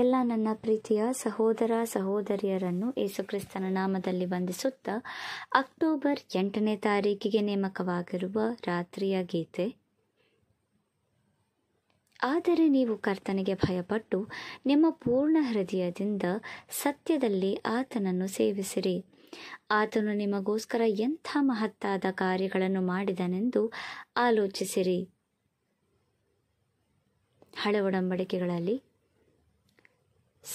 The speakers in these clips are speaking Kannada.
ಎಲ್ಲ ನನ್ನ ಪ್ರೀತಿಯ ಸಹೋದರ ಸಹೋದರಿಯರನ್ನು ಯೇಸುಕ್ರಿಸ್ತನ ನಾಮದಲ್ಲಿ ವಂದಿಸುತ್ತಾ ಅಕ್ಟೋಬರ್ ಎಂಟನೇ ತಾರೀಕಿಗೆ ನೇಮಕವಾಗಿರುವ ರಾತ್ರಿಯ ಗೀತೆ ಆದರೆ ನೀವು ಕರ್ತನಿಗೆ ಭಯಪಟ್ಟು ನಿಮ್ಮ ಪೂರ್ಣ ಹೃದಯದಿಂದ ಸತ್ಯದಲ್ಲಿ ಆತನನ್ನು ಸೇವಿಸಿರಿ ಆತನು ನಿಮಗೋಸ್ಕರ ಎಂಥ ಮಹತ್ತಾದ ಕಾರ್ಯಗಳನ್ನು ಮಾಡಿದನೆಂದು ಆಲೋಚಿಸಿರಿ ಹಳೆ ಒಡಂಬಡಿಕೆಗಳಲ್ಲಿ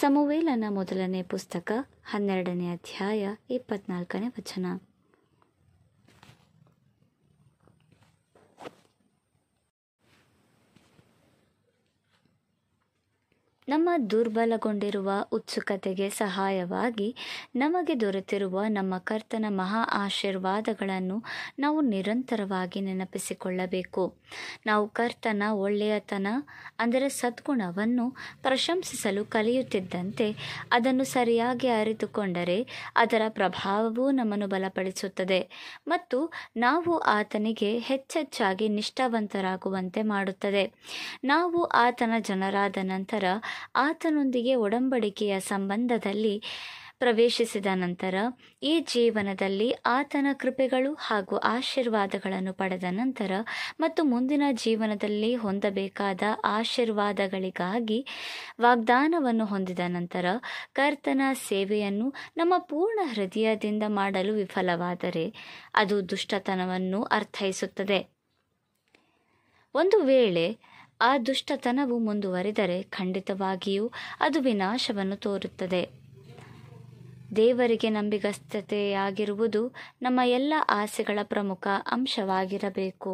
ಸಮುವೇಲನ ಮೊದಲನೇ ಪುಸ್ತಕ ಹನ್ನೆರಡನೇ ಅಧ್ಯಾಯ ಇಪ್ಪತ್ನಾಲ್ಕನೇ ವಚನ ನಮ್ಮ ದುರ್ಬಲಗೊಂಡಿರುವ ಉತ್ಸುಕತೆಗೆ ಸಹಾಯವಾಗಿ ನಮಗೆ ದೊರೆತಿರುವ ನಮ್ಮ ಕರ್ತನ ಮಹಾ ಆಶೀರ್ವಾದಗಳನ್ನು ನಾವು ನಿರಂತರವಾಗಿ ನೆನಪಿಸಿಕೊಳ್ಳಬೇಕು ನಾವು ಕರ್ತನ ಒಳ್ಳೆಯತನ ಅಂದರೆ ಸದ್ಗುಣವನ್ನು ಪ್ರಶಂಸಿಸಲು ಕಲಿಯುತ್ತಿದ್ದಂತೆ ಅದನ್ನು ಸರಿಯಾಗಿ ಅರಿತುಕೊಂಡರೆ ಅದರ ಪ್ರಭಾವವೂ ನಮ್ಮನ್ನು ಬಲಪಡಿಸುತ್ತದೆ ಮತ್ತು ನಾವು ಆತನಿಗೆ ಹೆಚ್ಚೆಚ್ಚಾಗಿ ನಿಷ್ಠಾವಂತರಾಗುವಂತೆ ಮಾಡುತ್ತದೆ ನಾವು ಆತನ ಜನರಾದ ನಂತರ ಆತನೊಂದಿಗೆ ಒಡಂಬಡಿಕೆಯ ಸಂಬಂಧದಲ್ಲಿ ಪ್ರವೇಶಿಸಿದ ನಂತರ ಈ ಜೀವನದಲ್ಲಿ ಆತನ ಕೃಪೆಗಳು ಹಾಗೂ ಆಶೀರ್ವಾದಗಳನ್ನು ಪಡೆದ ನಂತರ ಮತ್ತು ಮುಂದಿನ ಜೀವನದಲ್ಲಿ ಹೊಂದಬೇಕಾದ ಆಶೀರ್ವಾದಗಳಿಗಾಗಿ ವಾಗ್ದಾನವನ್ನು ಹೊಂದಿದ ನಂತರ ಕರ್ತನ ಸೇವೆಯನ್ನು ನಮ್ಮ ಪೂರ್ಣ ಹೃದಯದಿಂದ ಮಾಡಲು ವಿಫಲವಾದರೆ ಅದು ದುಷ್ಟತನವನ್ನು ಅರ್ಥೈಸುತ್ತದೆ ಒಂದು ವೇಳೆ ಆ ದುಷ್ಟತನವು ಮುಂದುವರಿದರೆ ಖಂಡಿತವಾಗಿಯೂ ಅದು ವಿನಾಶವನ್ನು ತೋರುತ್ತದೆ ದೇವರಿಗೆ ನಂಬಿಗಸ್ತತೆಯಾಗಿರುವುದು ನಮ್ಮ ಎಲ್ಲ ಆಸೆಗಳ ಪ್ರಮುಖ ಅಂಶವಾಗಿರಬೇಕು